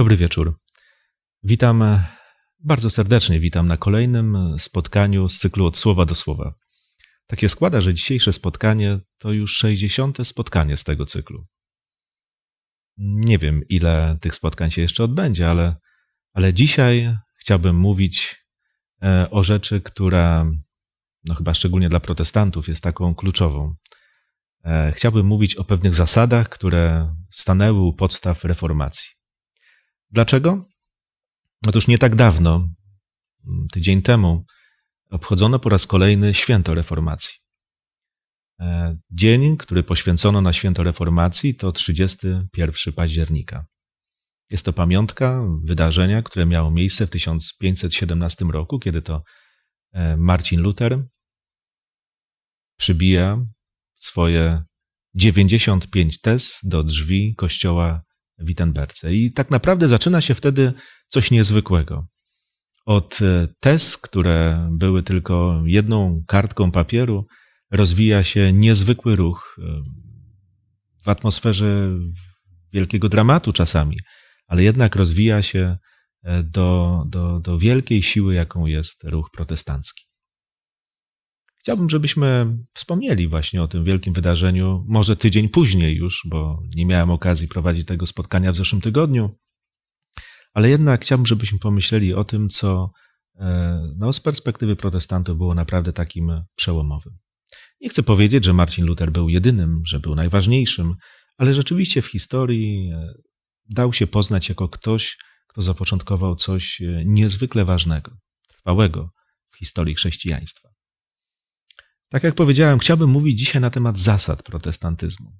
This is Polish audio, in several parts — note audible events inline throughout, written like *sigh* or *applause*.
Dobry wieczór. Witam e, bardzo serdecznie, witam na kolejnym e, spotkaniu z cyklu Od Słowa do Słowa. Tak się składa, że dzisiejsze spotkanie to już 60. spotkanie z tego cyklu. Nie wiem, ile tych spotkań się jeszcze odbędzie, ale, ale dzisiaj chciałbym mówić e, o rzeczy, która no chyba szczególnie dla protestantów jest taką kluczową. Chciałbym mówić o pewnych zasadach, które stanęły u podstaw reformacji. Dlaczego? Otóż nie tak dawno, tydzień temu, obchodzono po raz kolejny święto reformacji. E, dzień, który poświęcono na święto reformacji, to 31 października. Jest to pamiątka wydarzenia, które miało miejsce w 1517 roku, kiedy to e, Marcin Luther przybija swoje 95 tez do drzwi kościoła Wittenberce. I tak naprawdę zaczyna się wtedy coś niezwykłego. Od e, tez, które były tylko jedną kartką papieru, rozwija się niezwykły ruch e, w atmosferze wielkiego dramatu czasami, ale jednak rozwija się e, do, do, do wielkiej siły, jaką jest ruch protestancki. Chciałbym, żebyśmy wspomnieli właśnie o tym wielkim wydarzeniu, może tydzień później już, bo nie miałem okazji prowadzić tego spotkania w zeszłym tygodniu, ale jednak chciałbym, żebyśmy pomyśleli o tym, co e, no, z perspektywy protestantów było naprawdę takim przełomowym. Nie chcę powiedzieć, że Marcin Luther był jedynym, że był najważniejszym, ale rzeczywiście w historii e, dał się poznać jako ktoś, kto zapoczątkował coś e, niezwykle ważnego, trwałego w historii chrześcijaństwa. Tak jak powiedziałem, chciałbym mówić dzisiaj na temat zasad protestantyzmu.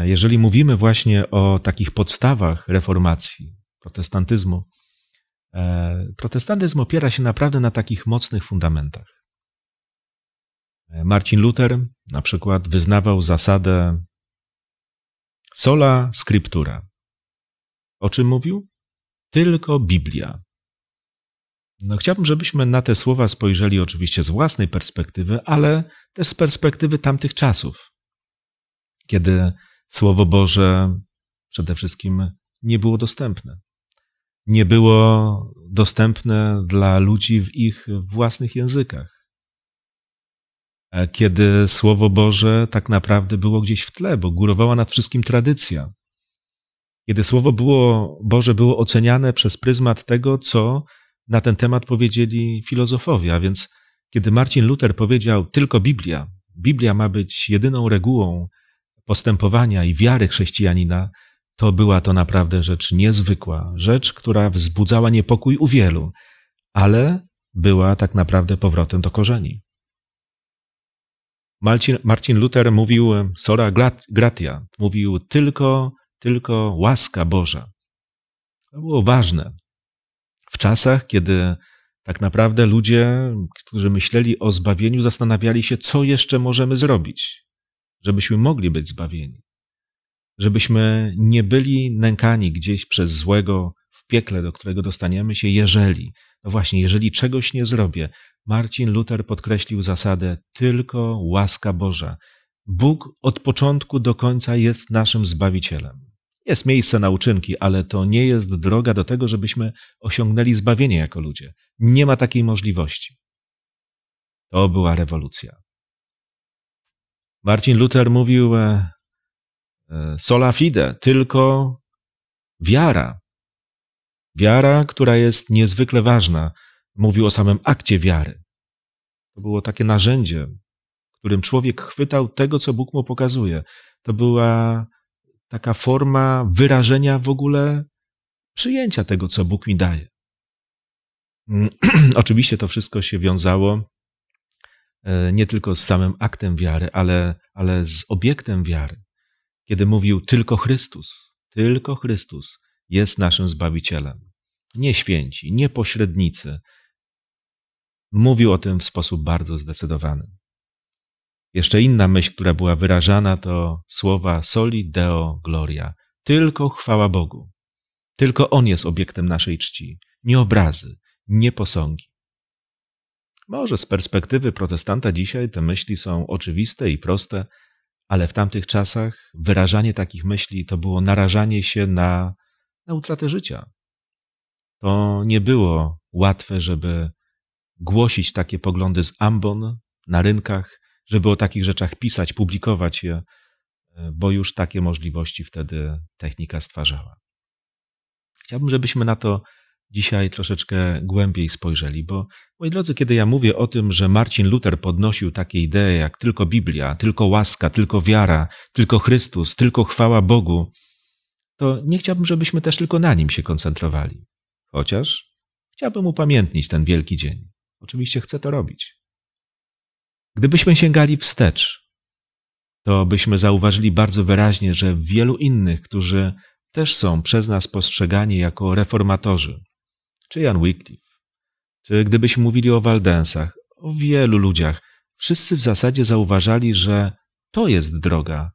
Jeżeli mówimy właśnie o takich podstawach reformacji, protestantyzmu, e, protestantyzm opiera się naprawdę na takich mocnych fundamentach. Marcin Luther na przykład wyznawał zasadę sola scriptura. O czym mówił? Tylko Biblia no, chciałbym, żebyśmy na te słowa spojrzeli oczywiście z własnej perspektywy, ale też z perspektywy tamtych czasów, kiedy Słowo Boże przede wszystkim nie było dostępne. Nie było dostępne dla ludzi w ich własnych językach. Kiedy Słowo Boże tak naprawdę było gdzieś w tle, bo górowała nad wszystkim tradycja. Kiedy Słowo było, Boże było oceniane przez pryzmat tego, co na ten temat powiedzieli filozofowie, a więc kiedy Marcin Luther powiedział tylko Biblia, Biblia ma być jedyną regułą postępowania i wiary chrześcijanina, to była to naprawdę rzecz niezwykła, rzecz, która wzbudzała niepokój u wielu, ale była tak naprawdę powrotem do korzeni. Marcin, Marcin Luther mówił sola gratia, mówił tylko, tylko łaska Boża. To było ważne, w czasach, kiedy tak naprawdę ludzie, którzy myśleli o zbawieniu, zastanawiali się, co jeszcze możemy zrobić, żebyśmy mogli być zbawieni, żebyśmy nie byli nękani gdzieś przez złego w piekle, do którego dostaniemy się, jeżeli, no właśnie, jeżeli czegoś nie zrobię. Marcin Luther podkreślił zasadę tylko łaska Boża. Bóg od początku do końca jest naszym zbawicielem. Jest miejsce na uczynki, ale to nie jest droga do tego, żebyśmy osiągnęli zbawienie jako ludzie. Nie ma takiej możliwości. To była rewolucja. Marcin Luther mówił e, e, sola fide, tylko wiara. Wiara, która jest niezwykle ważna. Mówił o samym akcie wiary. To było takie narzędzie, którym człowiek chwytał tego, co Bóg mu pokazuje. To była taka forma wyrażenia w ogóle przyjęcia tego, co Bóg mi daje. Mm, *clears throat* oczywiście to wszystko się wiązało e, nie tylko z samym aktem wiary, ale, ale z obiektem wiary. Kiedy mówił tylko Chrystus, tylko Chrystus jest naszym Zbawicielem. Nie święci, nie pośrednicy. Mówił o tym w sposób bardzo zdecydowany. Jeszcze inna myśl, która była wyrażana, to słowa soli deo gloria. Tylko chwała Bogu. Tylko On jest obiektem naszej czci, nie obrazy, nie posągi. Może z perspektywy protestanta dzisiaj te myśli są oczywiste i proste, ale w tamtych czasach wyrażanie takich myśli to było narażanie się na, na utratę życia. To nie było łatwe, żeby głosić takie poglądy z ambon na rynkach, żeby o takich rzeczach pisać, publikować je, e, bo już takie możliwości wtedy technika stwarzała. Chciałbym, żebyśmy na to dzisiaj troszeczkę głębiej spojrzeli, bo moi drodzy, kiedy ja mówię o tym, że Marcin Luther podnosił takie idee jak tylko Biblia, tylko łaska, tylko wiara, tylko Chrystus, tylko chwała Bogu, to nie chciałbym, żebyśmy też tylko na nim się koncentrowali. Chociaż chciałbym upamiętnić ten wielki dzień. Oczywiście chcę to robić. Gdybyśmy sięgali wstecz, to byśmy zauważyli bardzo wyraźnie, że wielu innych, którzy też są przez nas postrzegani jako reformatorzy, czy Jan Wycliffe, czy gdybyśmy mówili o Waldensach, o wielu ludziach, wszyscy w zasadzie zauważali, że to jest droga,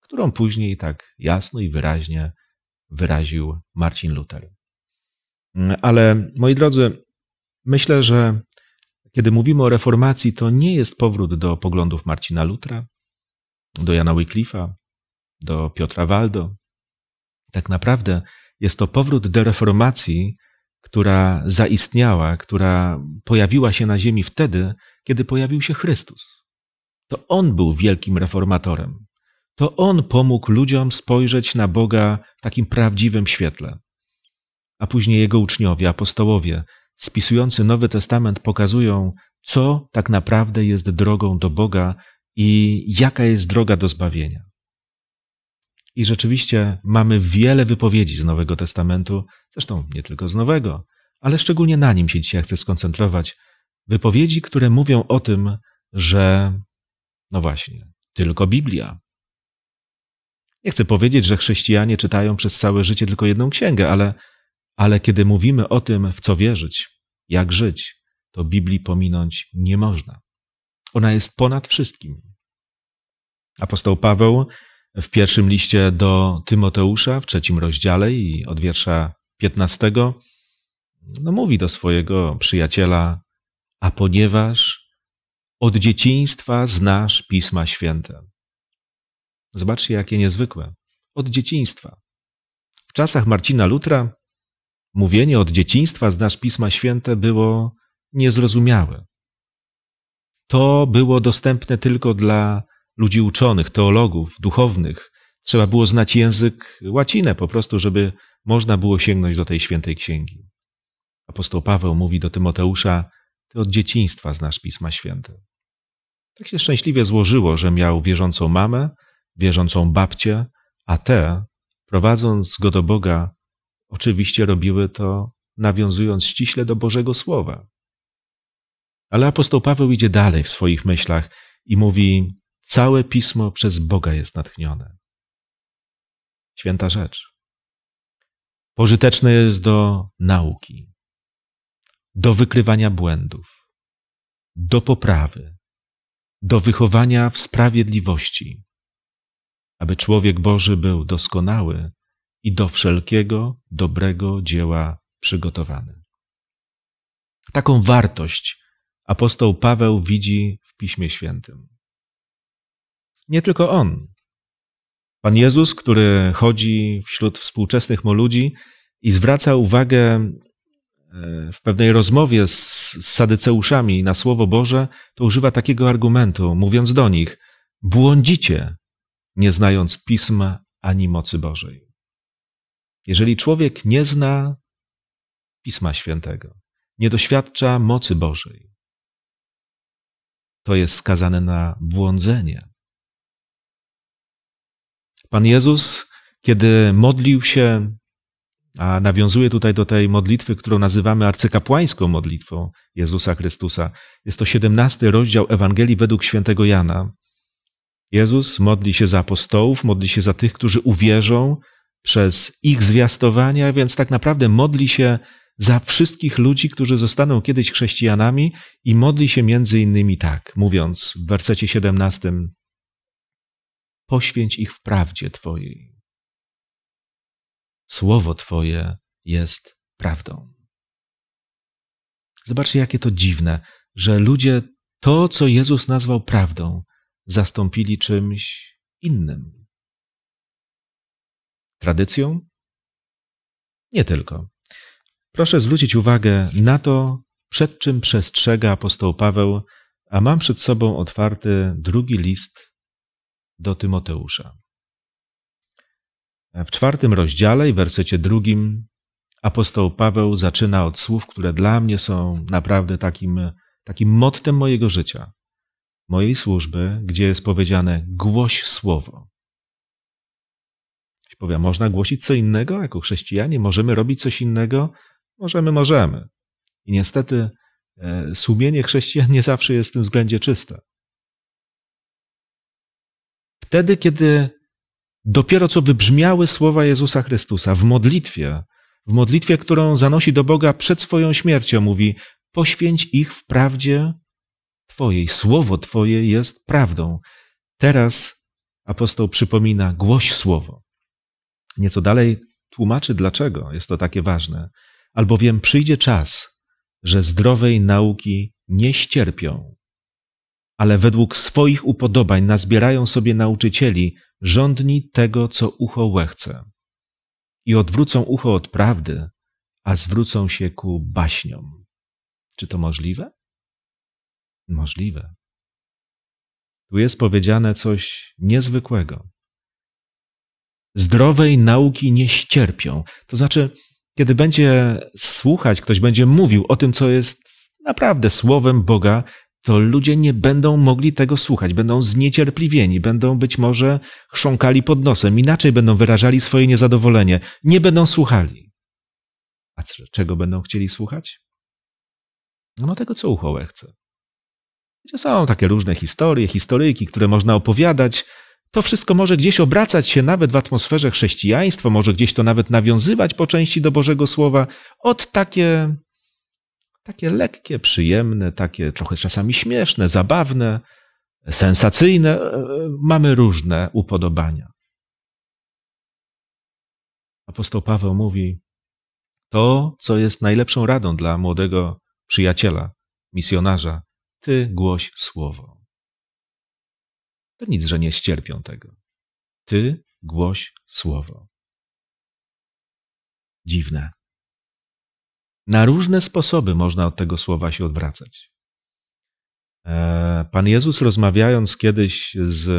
którą później tak jasno i wyraźnie wyraził Marcin Luther. Mm, ale moi drodzy, myślę, że kiedy mówimy o reformacji, to nie jest powrót do poglądów Marcina Lutra, do Jana Wyclif'a, do Piotra Waldo. Tak naprawdę jest to powrót do reformacji, która zaistniała, która pojawiła się na ziemi wtedy, kiedy pojawił się Chrystus. To On był wielkim reformatorem. To On pomógł ludziom spojrzeć na Boga w takim prawdziwym świetle. A później Jego uczniowie, apostołowie, spisujący Nowy Testament pokazują, co tak naprawdę jest drogą do Boga i jaka jest droga do zbawienia. I rzeczywiście mamy wiele wypowiedzi z Nowego Testamentu, zresztą nie tylko z Nowego, ale szczególnie na nim się dzisiaj chcę skoncentrować. Wypowiedzi, które mówią o tym, że no właśnie, tylko Biblia. Nie chcę powiedzieć, że chrześcijanie czytają przez całe życie tylko jedną księgę, ale ale kiedy mówimy o tym, w co wierzyć, jak żyć, to Biblii pominąć nie można. Ona jest ponad wszystkim. Apostoł Paweł w pierwszym liście do Tymoteusza, w trzecim rozdziale i od wiersza 15, no mówi do swojego przyjaciela, a ponieważ od dzieciństwa znasz Pisma Święte. Zobaczcie, jakie niezwykłe. Od dzieciństwa. W czasach Marcina Lutra Mówienie od dzieciństwa znasz Pisma Święte było niezrozumiałe. To było dostępne tylko dla ludzi uczonych, teologów, duchownych. Trzeba było znać język łacinę po prostu, żeby można było sięgnąć do tej świętej księgi. Apostoł Paweł mówi do Tymoteusza: Ty od dzieciństwa znasz Pisma Święte. Tak się szczęśliwie złożyło, że miał wierzącą mamę, wierzącą babcię, a te, prowadząc go do Boga, Oczywiście robiły to nawiązując ściśle do Bożego Słowa. Ale apostoł Paweł idzie dalej w swoich myślach i mówi: Całe pismo przez Boga jest natchnione. Święta rzecz. Pożyteczne jest do nauki, do wykrywania błędów, do poprawy, do wychowania w sprawiedliwości, aby człowiek Boży był doskonały i do wszelkiego dobrego dzieła przygotowany. Taką wartość apostoł Paweł widzi w Piśmie Świętym. Nie tylko on. Pan Jezus, który chodzi wśród współczesnych mu ludzi i zwraca uwagę e, w pewnej rozmowie z sadyceuszami na Słowo Boże, to używa takiego argumentu, mówiąc do nich: Błądzicie, nie znając pisma ani mocy Bożej. Jeżeli człowiek nie zna Pisma Świętego, nie doświadcza mocy Bożej, to jest skazane na błądzenie. Pan Jezus, kiedy modlił się, a nawiązuje tutaj do tej modlitwy, którą nazywamy arcykapłańską modlitwą Jezusa Chrystusa, jest to 17 rozdział Ewangelii według świętego Jana. Jezus modli się za apostołów, modli się za tych, którzy uwierzą, przez ich zwiastowania, więc tak naprawdę modli się za wszystkich ludzi, którzy zostaną kiedyś chrześcijanami i modli się między innymi tak, mówiąc w wersecie 17: Poświęć ich w prawdzie Twojej. Słowo Twoje jest prawdą. Zobaczcie, jakie to dziwne, że ludzie to, co Jezus nazwał prawdą, zastąpili czymś innym tradycją? Nie tylko. Proszę zwrócić uwagę na to, przed czym przestrzega apostoł Paweł, a mam przed sobą otwarty drugi list do Tymoteusza. W czwartym rozdziale i wersecie drugim apostoł Paweł zaczyna od słów, które dla mnie są naprawdę takim, takim mottem mojego życia, mojej służby, gdzie jest powiedziane głoś słowo powie, można głosić co innego jako chrześcijanie? Możemy robić coś innego? Możemy, możemy. I niestety e, sumienie chrześcijan nie zawsze jest w tym względzie czyste. Wtedy, kiedy dopiero co wybrzmiały słowa Jezusa Chrystusa w modlitwie, w modlitwie, którą zanosi do Boga przed swoją śmiercią, mówi: Poświęć ich w prawdzie Twojej. Słowo Twoje jest prawdą. Teraz apostoł przypomina: głoś słowo. Nieco dalej tłumaczy, dlaczego jest to takie ważne. Albowiem przyjdzie czas, że zdrowej nauki nie ścierpią, ale według swoich upodobań nazbierają sobie nauczycieli rządni tego, co ucho łechce. I odwrócą ucho od prawdy, a zwrócą się ku baśniom. Czy to możliwe? Możliwe. Tu jest powiedziane coś niezwykłego zdrowej nauki nie ścierpią. To znaczy, kiedy będzie słuchać, ktoś będzie mówił o tym, co jest naprawdę słowem Boga, to ludzie nie będą mogli tego słuchać, będą zniecierpliwieni, będą być może chrząkali pod nosem, inaczej będą wyrażali swoje niezadowolenie, nie będą słuchali. A czego będą chcieli słuchać? No tego, co uchołe chce. Są takie różne historie, historyjki, które można opowiadać, to wszystko może gdzieś obracać się nawet w atmosferze chrześcijaństwa, może gdzieś to nawet nawiązywać po części do Bożego Słowa od takie, takie lekkie, przyjemne, takie trochę czasami śmieszne, zabawne, sensacyjne. E, e, mamy różne upodobania. Apostoł Paweł mówi, to, co jest najlepszą radą dla młodego przyjaciela, misjonarza, ty głoś słowo to nic, że nie ścierpią tego. Ty głoś słowo. Dziwne. Na różne sposoby można od tego słowa się odwracać. E, Pan Jezus, rozmawiając kiedyś z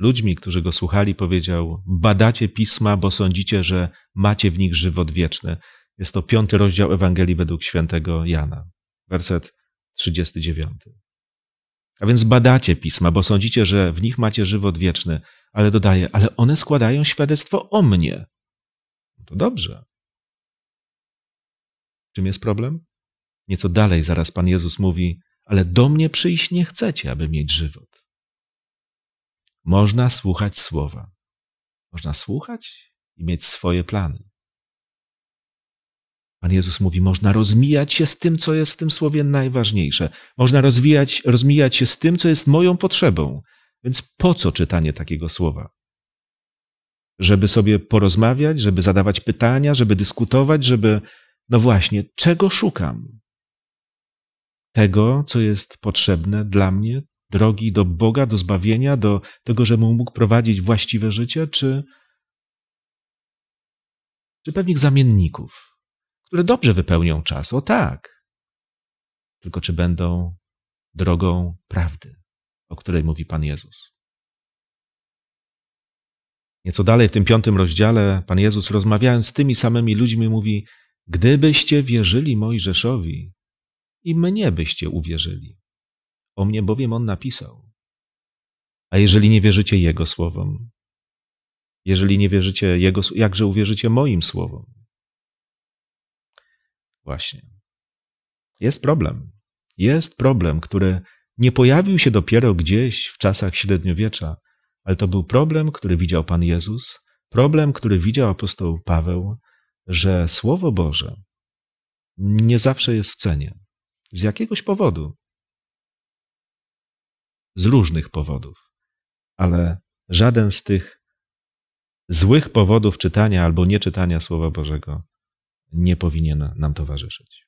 ludźmi, którzy go słuchali, powiedział: Badacie pisma, bo sądzicie, że macie w nich żywot wieczny. Jest to piąty rozdział Ewangelii według świętego Jana, werset 39. A więc badacie pisma, bo sądzicie, że w nich macie żywot wieczny, ale dodaje, ale one składają świadectwo o mnie. No to dobrze. Czym jest problem? Nieco dalej zaraz Pan Jezus mówi, ale do mnie przyjść nie chcecie, aby mieć żywot. Można słuchać słowa. Można słuchać i mieć swoje plany. Pan Jezus mówi, można rozmijać się z tym, co jest w tym słowie najważniejsze. Można rozwijać, rozmijać się z tym, co jest moją potrzebą. Więc po co czytanie takiego słowa? Żeby sobie porozmawiać, żeby zadawać pytania, żeby dyskutować, żeby. No właśnie, czego szukam? Tego, co jest potrzebne dla mnie, drogi do Boga, do zbawienia, do tego, żebym mógł prowadzić właściwe życie, czy, czy pewnych zamienników? które dobrze wypełnią czas. O tak. Tylko czy będą drogą prawdy, o której mówi Pan Jezus? Nieco dalej w tym piątym rozdziale Pan Jezus rozmawiając z tymi samymi ludźmi mówi: Gdybyście wierzyli Mojżeszowi, i mnie byście uwierzyli. O mnie bowiem on napisał. A jeżeli nie wierzycie jego słowom, jeżeli nie wierzycie jego, jakże uwierzycie moim słowom? Właśnie. Jest problem. Jest problem, który nie pojawił się dopiero gdzieś w czasach średniowiecza, ale to był problem, który widział Pan Jezus, problem, który widział apostoł Paweł, że Słowo Boże nie zawsze jest w cenie. Z jakiegoś powodu. Z różnych powodów. Ale żaden z tych złych powodów czytania albo nieczytania Słowa Bożego nie powinien nam towarzyszyć.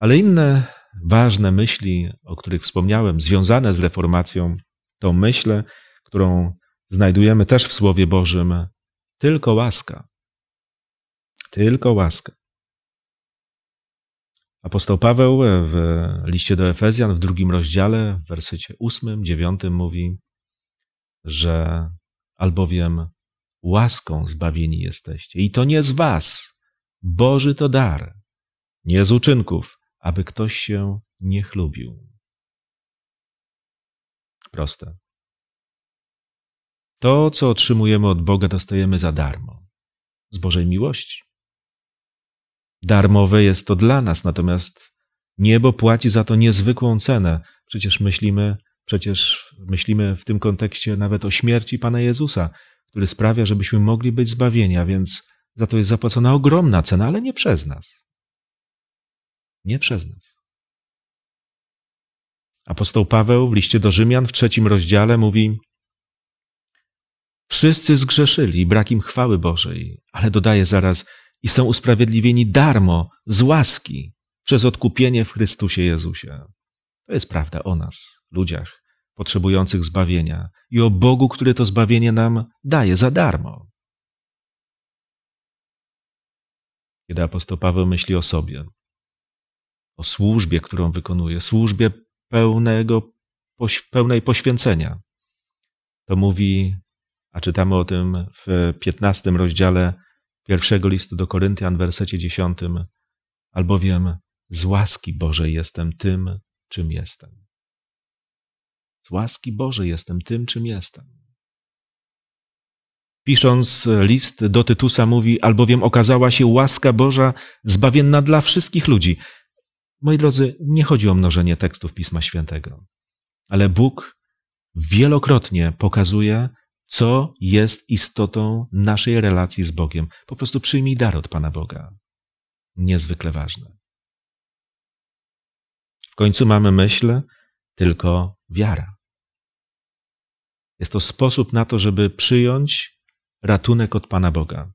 Ale inne ważne myśli, o których wspomniałem, związane z reformacją, to myśl, którą znajdujemy też w Słowie Bożym, tylko łaska. Tylko łaska. Apostoł Paweł w liście do Efezjan w drugim rozdziale, w wersycie ósmym, dziewiątym mówi, że albowiem Łaską zbawieni jesteście. I to nie z was. Boży to dar. Nie z uczynków, aby ktoś się nie chlubił. Proste. To, co otrzymujemy od Boga, dostajemy za darmo. Z Bożej miłości. Darmowe jest to dla nas, natomiast niebo płaci za to niezwykłą cenę. Przecież myślimy, przecież myślimy w tym kontekście nawet o śmierci Pana Jezusa który sprawia, żebyśmy mogli być zbawieni, a więc za to jest zapłacona ogromna cena, ale nie przez nas. Nie przez nas. Apostoł Paweł w liście do Rzymian w trzecim rozdziale mówi: Wszyscy zgrzeszyli brak im chwały Bożej, ale dodaje zaraz i są usprawiedliwieni darmo z łaski przez odkupienie w Chrystusie Jezusie. To jest prawda o nas, ludziach, potrzebujących zbawienia i o Bogu, który to zbawienie nam daje za darmo. Kiedy apostoł Paweł myśli o sobie, o służbie, którą wykonuje, służbie pełnego, pełnej poświęcenia, to mówi, a czytamy o tym w 15 rozdziale pierwszego listu do Koryntian, wersecie 10, albowiem z łaski Bożej jestem tym, czym jestem. Z łaski Bożej jestem tym, czym jestem. Pisząc list do Tytusa mówi, albowiem okazała się łaska Boża zbawienna dla wszystkich ludzi. Moi drodzy, nie chodzi o mnożenie tekstów Pisma Świętego, ale Bóg wielokrotnie pokazuje, co jest istotą naszej relacji z Bogiem. Po prostu przyjmij dar od Pana Boga. Niezwykle ważne. W końcu mamy myśl, tylko wiara. Jest to sposób na to, żeby przyjąć ratunek od Pana Boga.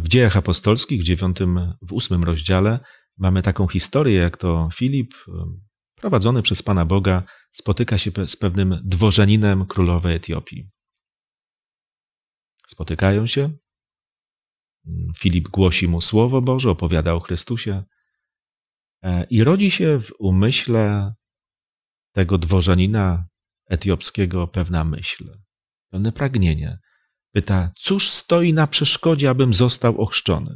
W dziejach apostolskich, w dziewiątym, w ósmym rozdziale mamy taką historię, jak to Filip, prowadzony przez Pana Boga, spotyka się z pewnym dworzaninem królowej Etiopii. Spotykają się. Filip głosi mu słowo Boże, opowiada o Chrystusie. E, I rodzi się w umyśle tego dworzanina etiopskiego pewna myśl, pewne pragnienie. Pyta, cóż stoi na przeszkodzie, abym został ochrzczony?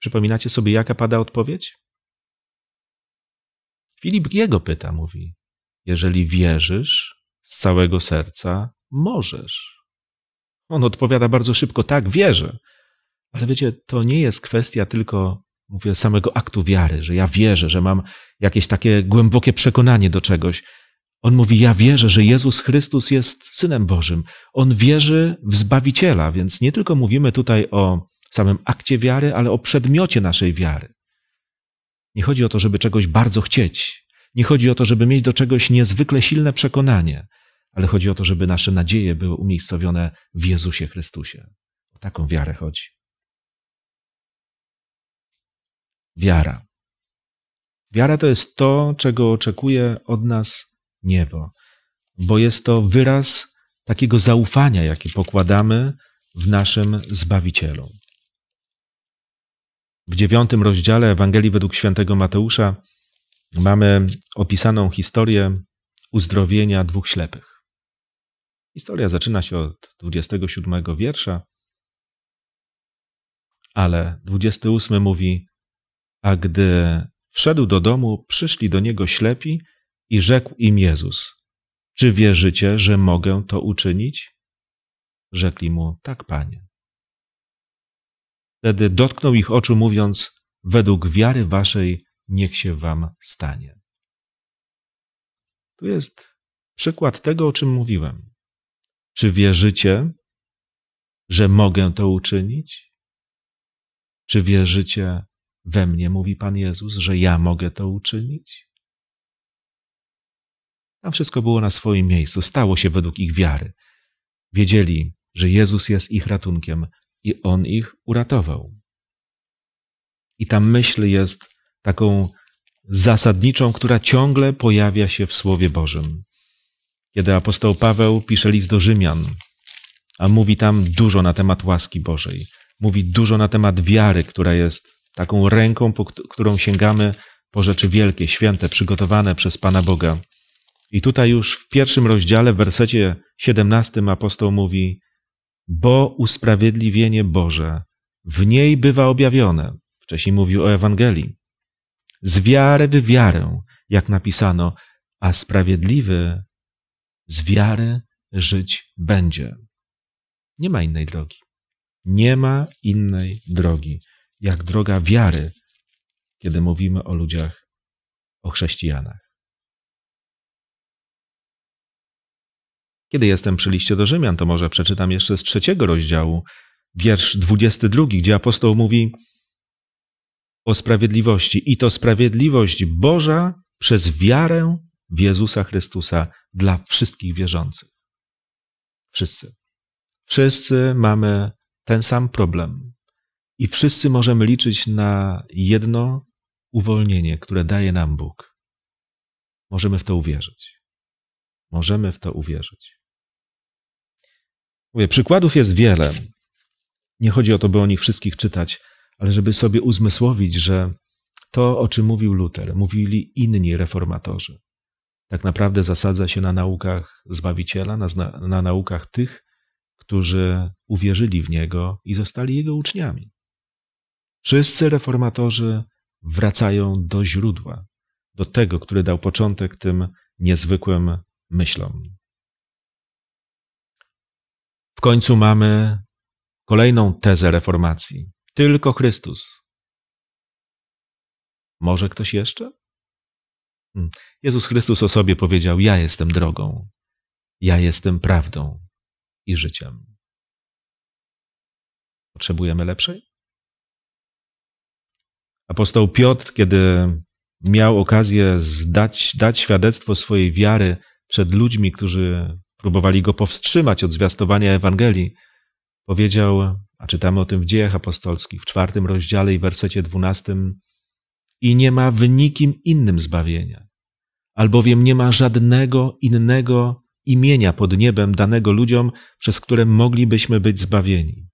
Przypominacie sobie, jaka pada odpowiedź? Filip jego pyta, mówi, jeżeli wierzysz z całego serca, możesz. On odpowiada bardzo szybko, tak, wierzę. Ale wiecie, to nie jest kwestia tylko, mówię, samego aktu wiary, że ja wierzę, że mam jakieś takie głębokie przekonanie do czegoś on mówi: Ja wierzę, że Jezus Chrystus jest synem Bożym. On wierzy w zbawiciela, więc nie tylko mówimy tutaj o samym akcie wiary, ale o przedmiocie naszej wiary. Nie chodzi o to, żeby czegoś bardzo chcieć. Nie chodzi o to, żeby mieć do czegoś niezwykle silne przekonanie, ale chodzi o to, żeby nasze nadzieje były umiejscowione w Jezusie Chrystusie. O taką wiarę chodzi. Wiara. Wiara to jest to, czego oczekuje od nas niebo, bo jest to wyraz takiego zaufania, jakie pokładamy w naszym Zbawicielu. W dziewiątym rozdziale Ewangelii według świętego Mateusza mamy opisaną historię uzdrowienia dwóch ślepych. Historia zaczyna się od 27 wiersza, ale 28 mówi: A gdy wszedł do domu, przyszli do niego ślepi i rzekł im Jezus: Czy wierzycie, że mogę to uczynić? Rzekli mu: Tak, panie. Wtedy dotknął ich oczu, mówiąc: Według wiary waszej niech się wam stanie. Tu jest przykład tego, o czym mówiłem. Czy wierzycie, że mogę to uczynić? Czy wierzycie we mnie, mówi Pan Jezus, że ja mogę to uczynić? Tam wszystko było na swoim miejscu, stało się według ich wiary. Wiedzieli, że Jezus jest ich ratunkiem i On ich uratował. I ta myśl jest taką zasadniczą, która ciągle pojawia się w Słowie Bożym. Kiedy apostoł Paweł pisze list do Rzymian, a mówi tam dużo na temat łaski Bożej, mówi dużo na temat wiary, która jest taką ręką, po którą sięgamy po rzeczy wielkie, święte, przygotowane przez Pana Boga i tutaj już w pierwszym rozdziale, w wersecie 17 apostoł mówi, bo usprawiedliwienie Boże w niej bywa objawione. Wcześniej mówił o Ewangelii. Z wiary w wiarę, jak napisano, a sprawiedliwy z wiary żyć będzie. Nie ma innej drogi. Nie ma innej drogi, jak droga wiary, kiedy mówimy o ludziach, o chrześcijanach. Kiedy jestem przy liście do Rzymian, to może przeczytam jeszcze z trzeciego rozdziału, wiersz 22, gdzie apostoł mówi o sprawiedliwości. I to sprawiedliwość Boża przez wiarę w Jezusa Chrystusa dla wszystkich wierzących. Wszyscy. Wszyscy mamy ten sam problem. I wszyscy możemy liczyć na jedno uwolnienie, które daje nam Bóg. Możemy w to uwierzyć. Możemy w to uwierzyć. Mówię, przykładów jest wiele. Nie chodzi o to, by o nich wszystkich czytać, ale żeby sobie uzmysłowić, że to, o czym mówił Luter, mówili inni reformatorzy. Tak naprawdę zasadza się na naukach Zbawiciela, na, na naukach tych, którzy uwierzyli w niego i zostali jego uczniami. Wszyscy reformatorzy wracają do źródła, do tego, który dał początek tym niezwykłym myślom. W końcu mamy kolejną tezę reformacji. Tylko Chrystus. Może ktoś jeszcze? Hmm. Jezus Chrystus o sobie powiedział: Ja jestem drogą, ja jestem prawdą i życiem. Potrzebujemy lepszej? Apostoł Piotr, kiedy miał okazję zdać, dać świadectwo swojej wiary przed ludźmi, którzy Próbowali go powstrzymać od zwiastowania Ewangelii. Powiedział, a czytamy o tym w dziejach apostolskich, w czwartym rozdziale i wersecie dwunastym, i nie ma w nikim innym zbawienia, albowiem nie ma żadnego innego imienia pod niebem danego ludziom, przez które moglibyśmy być zbawieni.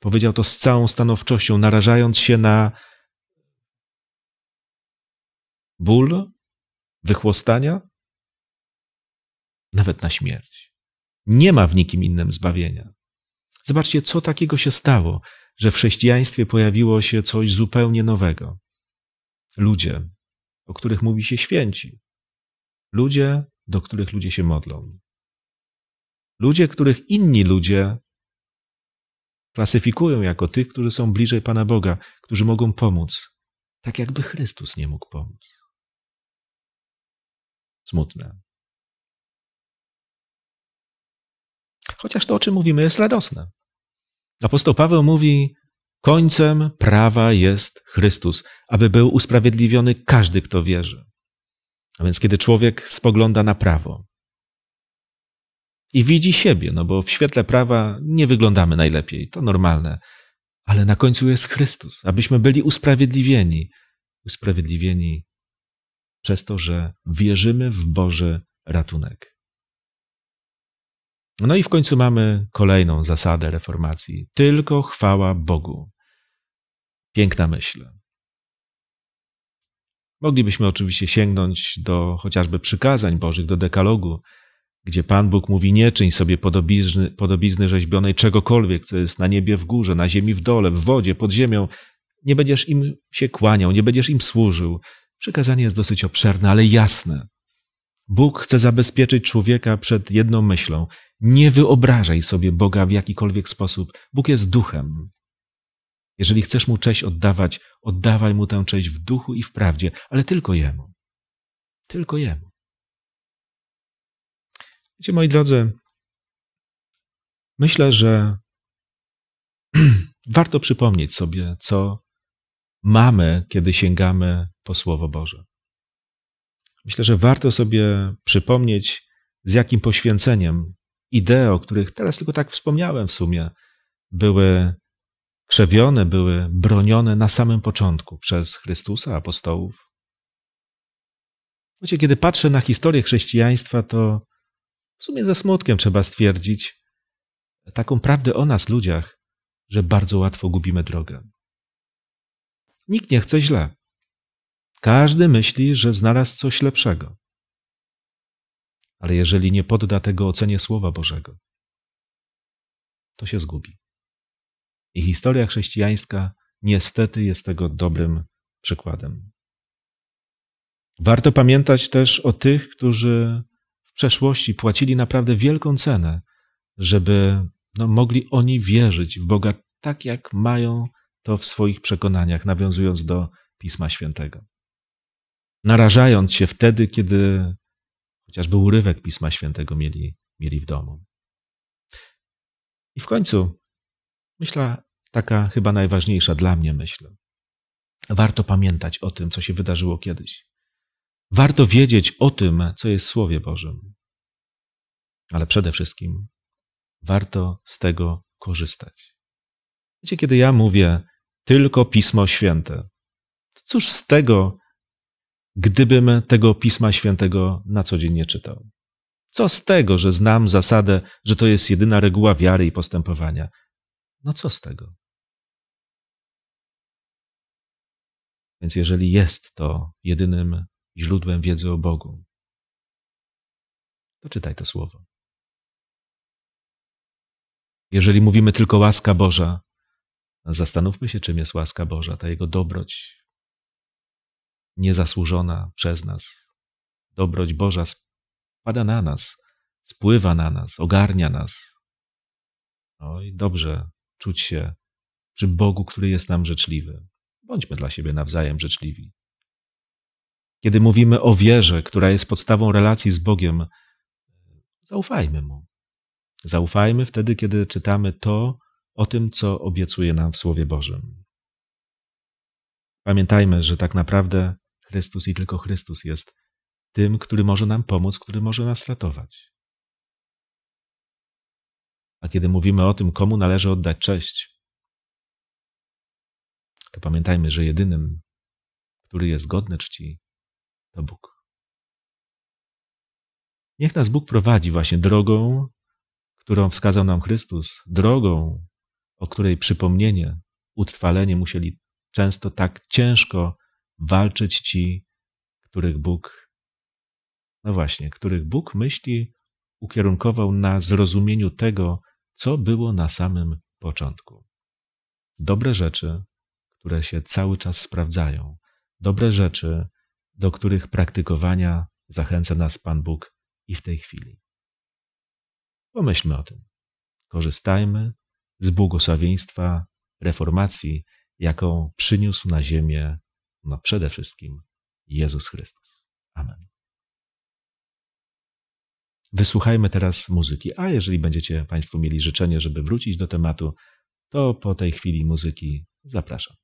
Powiedział to z całą stanowczością, narażając się na ból, wychłostania, nawet na śmierć. Nie ma w nikim innym zbawienia. Zobaczcie, co takiego się stało, że w chrześcijaństwie pojawiło się coś zupełnie nowego. Ludzie, o których mówi się święci. Ludzie, do których ludzie się modlą. Ludzie, których inni ludzie klasyfikują jako tych, którzy są bliżej Pana Boga, którzy mogą pomóc, tak jakby Chrystus nie mógł pomóc. Smutne. Chociaż to, o czym mówimy, jest radosne. Apostoł Paweł mówi: Końcem prawa jest Chrystus, aby był usprawiedliwiony każdy, kto wierzy. A więc, kiedy człowiek spogląda na prawo i widzi siebie, no bo w świetle prawa nie wyglądamy najlepiej, to normalne, ale na końcu jest Chrystus, abyśmy byli usprawiedliwieni. Usprawiedliwieni przez to, że wierzymy w Boże ratunek. No i w końcu mamy kolejną zasadę reformacji. Tylko chwała Bogu. Piękna myśl. Moglibyśmy oczywiście sięgnąć do chociażby przykazań Bożych, do dekalogu, gdzie Pan Bóg mówi: Nie czyń sobie podobizny, podobizny rzeźbionej czegokolwiek, co jest na niebie w górze, na ziemi w dole, w wodzie, pod ziemią. Nie będziesz im się kłaniał, nie będziesz im służył. Przykazanie jest dosyć obszerne, ale jasne. Bóg chce zabezpieczyć człowieka przed jedną myślą. Nie wyobrażaj sobie Boga w jakikolwiek sposób. Bóg jest duchem. Jeżeli chcesz mu cześć oddawać, oddawaj mu tę cześć w duchu i w prawdzie, ale tylko jemu. Tylko jemu. Wiecie, moi drodzy, myślę, że *clears throat* warto przypomnieć sobie, co mamy, kiedy sięgamy po Słowo Boże. Myślę, że warto sobie przypomnieć, z jakim poświęceniem idee, o których teraz tylko tak wspomniałem w sumie, były krzewione, były bronione na samym początku przez Chrystusa, apostołów. Wiecie, kiedy patrzę na historię chrześcijaństwa, to w sumie ze smutkiem trzeba stwierdzić taką prawdę o nas, ludziach, że bardzo łatwo gubimy drogę. Nikt nie chce źle. Każdy myśli, że znalazł coś lepszego. Ale jeżeli nie podda tego ocenie Słowa Bożego, to się zgubi. I historia chrześcijańska niestety jest tego dobrym przykładem. Warto pamiętać też o tych, którzy w przeszłości płacili naprawdę wielką cenę, żeby no, mogli oni wierzyć w Boga tak, jak mają to w swoich przekonaniach, nawiązując do Pisma Świętego narażając się wtedy, kiedy chociażby urywek Pisma Świętego mieli, mieli w domu. I w końcu, myślę, taka chyba najważniejsza dla mnie myśl. Warto pamiętać o tym, co się wydarzyło kiedyś. Warto wiedzieć o tym, co jest w Słowie Bożym. Ale przede wszystkim warto z tego korzystać. Wiecie, kiedy ja mówię tylko Pismo Święte, to cóż z tego, gdybym tego Pisma Świętego na co dzień nie czytał? Co z tego, że znam zasadę, że to jest jedyna reguła wiary i postępowania? No co z tego? Więc jeżeli jest to jedynym źródłem wiedzy o Bogu, to czytaj to słowo. Jeżeli mówimy tylko łaska Boża, zastanówmy się, czym jest łaska Boża, ta jego dobroć, niezasłużona przez nas. Dobroć Boża spada na nas, spływa na nas, ogarnia nas. No i dobrze czuć się przy Bogu, który jest nam życzliwy. Bądźmy dla siebie nawzajem życzliwi. Kiedy mówimy o wierze, która jest podstawą relacji z Bogiem, zaufajmy Mu. Zaufajmy wtedy, kiedy czytamy to o tym, co obiecuje nam w Słowie Bożym. Pamiętajmy, że tak naprawdę Chrystus i tylko Chrystus jest tym, który może nam pomóc, który może nas ratować. A kiedy mówimy o tym, komu należy oddać cześć, to pamiętajmy, że jedynym, który jest godny czci, to Bóg. Niech nas Bóg prowadzi właśnie drogą, którą wskazał nam Chrystus, drogą, o której przypomnienie, utrwalenie musieli często tak ciężko walczyć ci, których Bóg, no właśnie, których Bóg myśli ukierunkował na zrozumieniu tego, co było na samym początku. Dobre rzeczy, które się cały czas sprawdzają, dobre rzeczy, do których praktykowania zachęca nas Pan Bóg i w tej chwili. Pomyślmy o tym. Korzystajmy z błogosławieństwa reformacji, jaką przyniósł na ziemię no przede wszystkim Jezus Chrystus. Amen. Wysłuchajmy teraz muzyki, a jeżeli będziecie Państwo mieli życzenie, żeby wrócić do tematu, to po tej chwili muzyki zapraszam.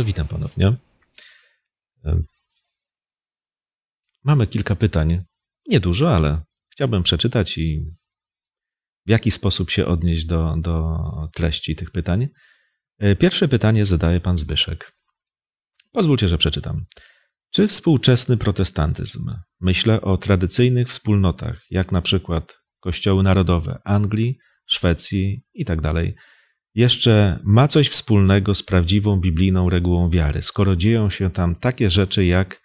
No witam ponownie. Mamy kilka pytań. Niedużo, ale chciałbym przeczytać i w jaki sposób się odnieść do, do treści tych pytań. E, pierwsze pytanie zadaje pan Zbyszek. Pozwólcie, że przeczytam. Czy współczesny protestantyzm, myślę o tradycyjnych wspólnotach, jak na przykład kościoły narodowe Anglii, Szwecji i tak dalej jeszcze ma coś wspólnego z prawdziwą biblijną regułą wiary, skoro dzieją się tam takie rzeczy jak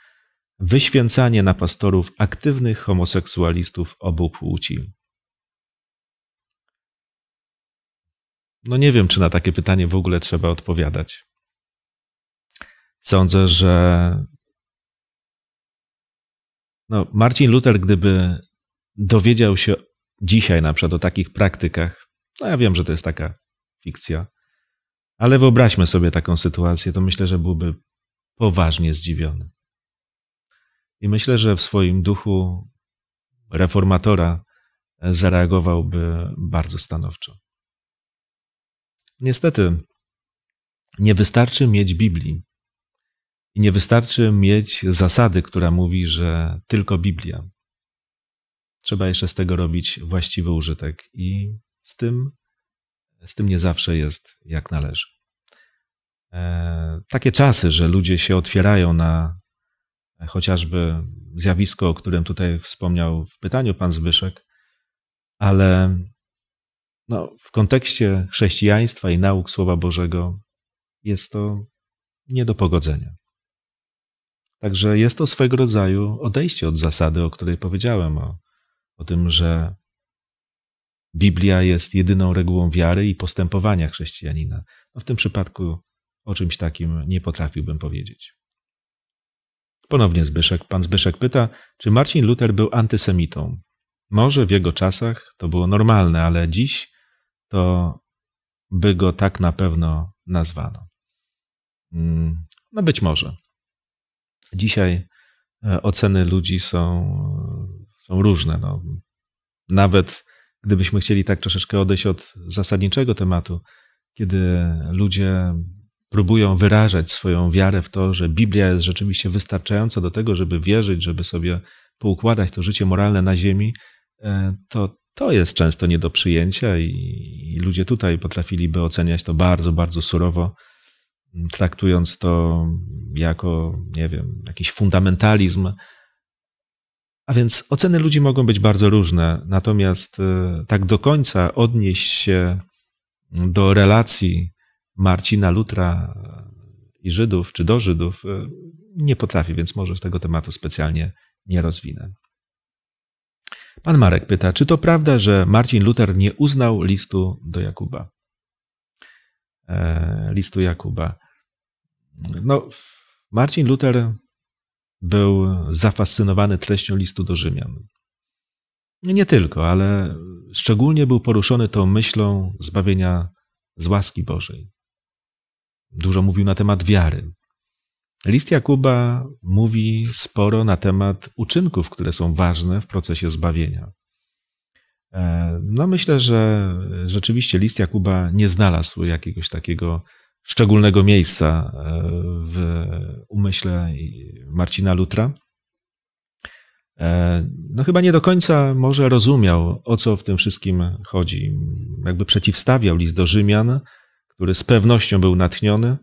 wyświęcanie na pastorów aktywnych homoseksualistów obu płci. No nie wiem, czy na takie pytanie w ogóle trzeba odpowiadać. Sądzę, że no, Marcin Luther, gdyby dowiedział się dzisiaj na przykład o takich praktykach, no ja wiem, że to jest taka fikcja. Ale wyobraźmy sobie taką sytuację, to myślę, że byłby poważnie zdziwiony. I myślę, że w swoim duchu reformatora e, zareagowałby bardzo stanowczo. Niestety, nie wystarczy mieć Biblii i nie wystarczy mieć zasady, która mówi, że tylko Biblia. Trzeba jeszcze z tego robić właściwy użytek i z tym z tym nie zawsze jest jak należy. E, takie czasy, że ludzie się otwierają na e, chociażby zjawisko, o którym tutaj wspomniał w pytaniu pan Zbyszek, ale no, w kontekście chrześcijaństwa i nauk Słowa Bożego jest to nie do pogodzenia. Także jest to swego rodzaju odejście od zasady, o której powiedziałem, o, o tym, że Biblia jest jedyną regułą wiary i postępowania chrześcijanina. No w tym przypadku o czymś takim nie potrafiłbym powiedzieć. Ponownie Zbyszek, pan Zbyszek pyta, czy Marcin Luther był antysemitą? Może w jego czasach to było normalne, ale dziś to by go tak na pewno nazwano. Mm, no być może. Dzisiaj e, oceny ludzi są, są różne. No, nawet gdybyśmy chcieli tak troszeczkę odejść od zasadniczego tematu, kiedy ludzie próbują wyrażać swoją wiarę w to, że Biblia jest rzeczywiście wystarczająca do tego, żeby wierzyć, żeby sobie poukładać to życie moralne na ziemi, e, to to jest często nie do przyjęcia i ludzie tutaj potrafiliby oceniać to bardzo, bardzo surowo, traktując to jako, nie wiem, jakiś fundamentalizm, a więc oceny ludzi mogą być bardzo różne, natomiast e, tak do końca odnieść się do relacji Marcina Lutra e, i Żydów, czy do Żydów, e, nie potrafię, więc może tego tematu specjalnie nie rozwinę. Pan Marek pyta, czy to prawda, że Marcin Luther nie uznał listu do Jakuba? E, listu Jakuba. No, Marcin Luther był zafascynowany treścią listu do Rzymian. Nie tylko, ale szczególnie był poruszony tą myślą zbawienia z łaski Bożej. Dużo mówił na temat wiary. List Jakuba mówi sporo na temat uczynków, które są ważne w procesie zbawienia. E, no myślę, że rzeczywiście list Jakuba nie znalazł jakiegoś takiego szczególnego miejsca e, w umyśle Marcina Lutra, e, no chyba nie do końca może rozumiał, o co w tym wszystkim chodzi. Jakby przeciwstawiał list do Rzymian, który z pewnością był natchniony,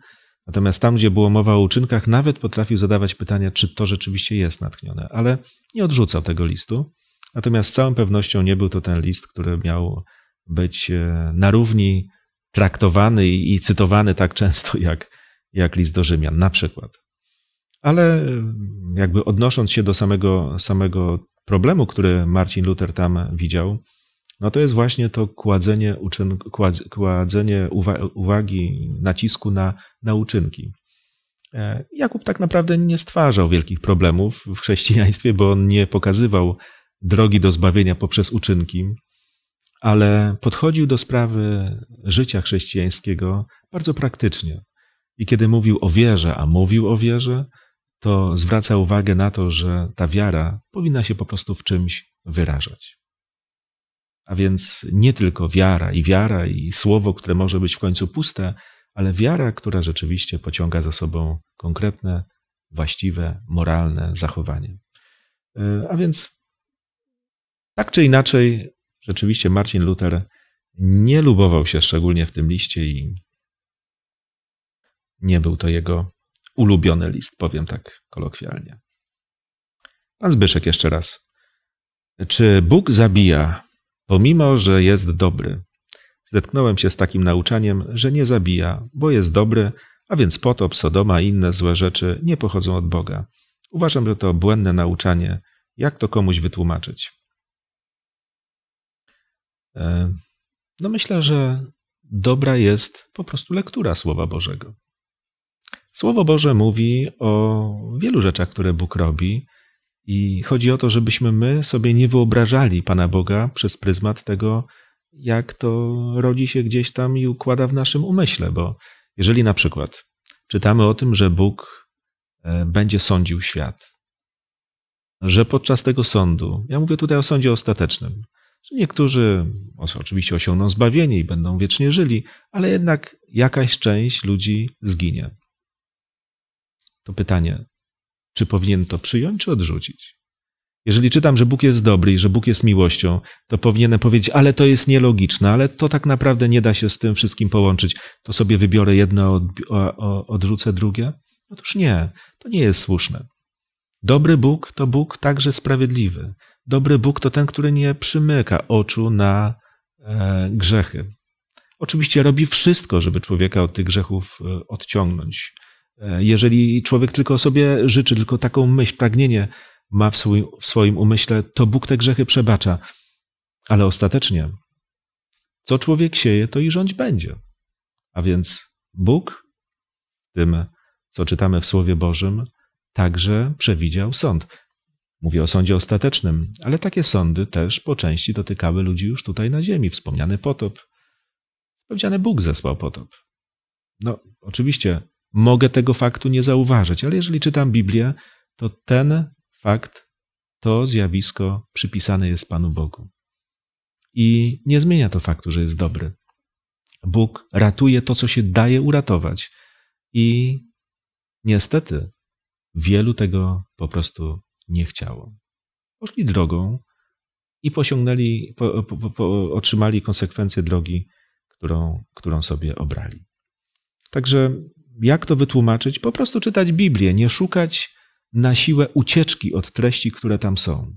natomiast tam, gdzie było mowa o uczynkach, nawet potrafił zadawać pytania, czy to rzeczywiście jest natchnione, ale nie odrzucał tego listu. Natomiast z całą pewnością nie był to ten list, który miał być e, na równi traktowany i cytowany tak *laughs* często jak, jak list do Rzymian, na przykład. Ale jakby odnosząc się do samego, samego problemu, który Marcin Luther tam widział, no to jest właśnie to kładzenie, uczyn, kładzenie uwa, uwagi, nacisku na, na uczynki. E, Jakub tak naprawdę nie stwarzał wielkich problemów w chrześcijaństwie, bo on nie pokazywał drogi do zbawienia poprzez uczynki, ale podchodził do sprawy życia chrześcijańskiego bardzo praktycznie. I kiedy mówił o wierze, a mówił o wierze, to zwraca uwagę na to, że ta wiara powinna się po prostu w czymś wyrażać. A więc nie tylko wiara i wiara i słowo, które może być w końcu puste, ale wiara, która rzeczywiście pociąga za sobą konkretne, właściwe, moralne zachowanie. E, a więc tak czy inaczej, rzeczywiście Marcin Luther nie lubował się szczególnie w tym liście i nie był to jego ulubiony list, powiem tak kolokwialnie. Pan Zbyszek jeszcze raz. Czy Bóg zabija, pomimo że jest dobry? Zetknąłem się z takim nauczaniem, że nie zabija, bo jest dobry, a więc potop, Sodoma i inne złe rzeczy nie pochodzą od Boga. Uważam, że to błędne nauczanie. Jak to komuś wytłumaczyć? E, no myślę, że dobra jest po prostu lektura Słowa Bożego. Słowo Boże mówi o wielu rzeczach, które Bóg robi, i chodzi o to, żebyśmy my sobie nie wyobrażali Pana Boga przez pryzmat tego, jak to rodzi się gdzieś tam i układa w naszym umyśle, bo jeżeli na przykład czytamy o tym, że Bóg e, będzie sądził świat, że podczas tego sądu, ja mówię tutaj o sądzie ostatecznym, że niektórzy oczywiście osiągną zbawienie i będą wiecznie żyli, ale jednak jakaś część ludzi zginie to pytanie, czy powinien to przyjąć, czy odrzucić? Jeżeli czytam, że Bóg jest dobry i że Bóg jest miłością, to powinienem powiedzieć, ale to jest nielogiczne, ale to tak naprawdę nie da się z tym wszystkim połączyć, to sobie wybiorę jedno, odrzucę drugie? Otóż nie, to nie jest słuszne. Dobry Bóg to Bóg także sprawiedliwy. Dobry Bóg to ten, który nie przymyka oczu na e, grzechy. Oczywiście robi wszystko, żeby człowieka od tych grzechów e, odciągnąć, E, jeżeli człowiek tylko sobie życzy, tylko taką myśl, pragnienie ma w swoim, w swoim umyśle, to Bóg te grzechy przebacza. Ale ostatecznie, co człowiek sieje, to i rządź będzie. A więc Bóg, w tym co czytamy w Słowie Bożym, także przewidział sąd. Mówię o sądzie ostatecznym, ale takie sądy też po części dotykały ludzi już tutaj na ziemi. Wspomniany potop. Powiedziane Bóg zesłał potop. No, oczywiście mogę tego faktu nie zauważyć, ale jeżeli czytam Biblię, to ten fakt, to zjawisko przypisane jest Panu Bogu. I nie zmienia to faktu, że jest dobry. Bóg ratuje to, co się daje uratować. I niestety wielu tego po prostu nie chciało. Poszli drogą i posiągnęli, po, po, po, otrzymali konsekwencje drogi, którą, którą sobie obrali. Także jak to wytłumaczyć? Po prostu czytać Biblię, nie szukać na siłę ucieczki od treści, które tam są,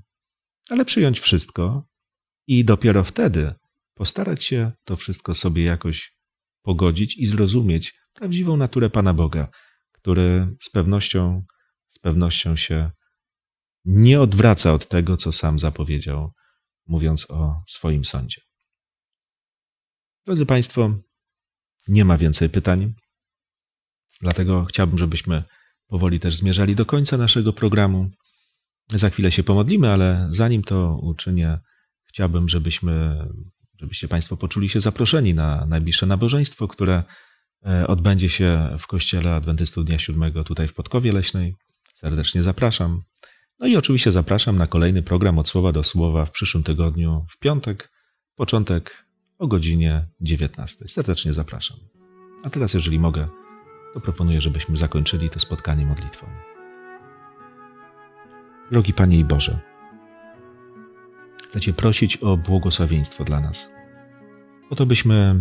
ale przyjąć wszystko i dopiero wtedy postarać się to wszystko sobie jakoś pogodzić i zrozumieć prawdziwą naturę Pana Boga, który z pewnością, z pewnością się nie odwraca od tego, co sam zapowiedział, mówiąc o swoim sądzie. Drodzy Państwo, nie ma więcej pytań. Dlatego chciałbym, żebyśmy powoli też zmierzali do końca naszego programu. Za chwilę się pomodlimy, ale zanim to uczynię, chciałbym, żebyśmy, żebyście Państwo poczuli się zaproszeni na najbliższe nabożeństwo, które e, odbędzie się w kościele Adwentystów Dnia Siódmego tutaj w Podkowie Leśnej. Serdecznie zapraszam. No i oczywiście zapraszam na kolejny program od słowa do słowa w przyszłym tygodniu, w piątek, początek o godzinie 19. Serdecznie zapraszam. A teraz, jeżeli mogę, to proponuję, żebyśmy zakończyli to spotkanie modlitwą. Drogi Panie i Boże, chcę Cię prosić o błogosławieństwo dla nas, po to byśmy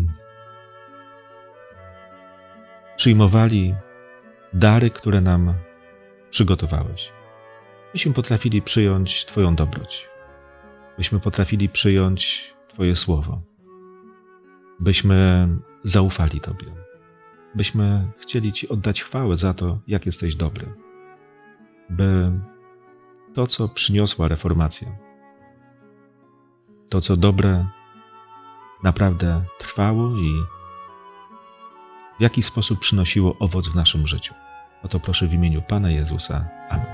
przyjmowali dary, które nam przygotowałeś, byśmy potrafili przyjąć Twoją dobroć, byśmy potrafili przyjąć Twoje słowo, byśmy zaufali Tobie byśmy chcieli Ci oddać chwałę za to, jak jesteś dobry. By to, co przyniosła reformacja, to, co dobre, naprawdę trwało i w jaki sposób przynosiło owoc w naszym życiu. O to proszę w imieniu Pana Jezusa. Amen.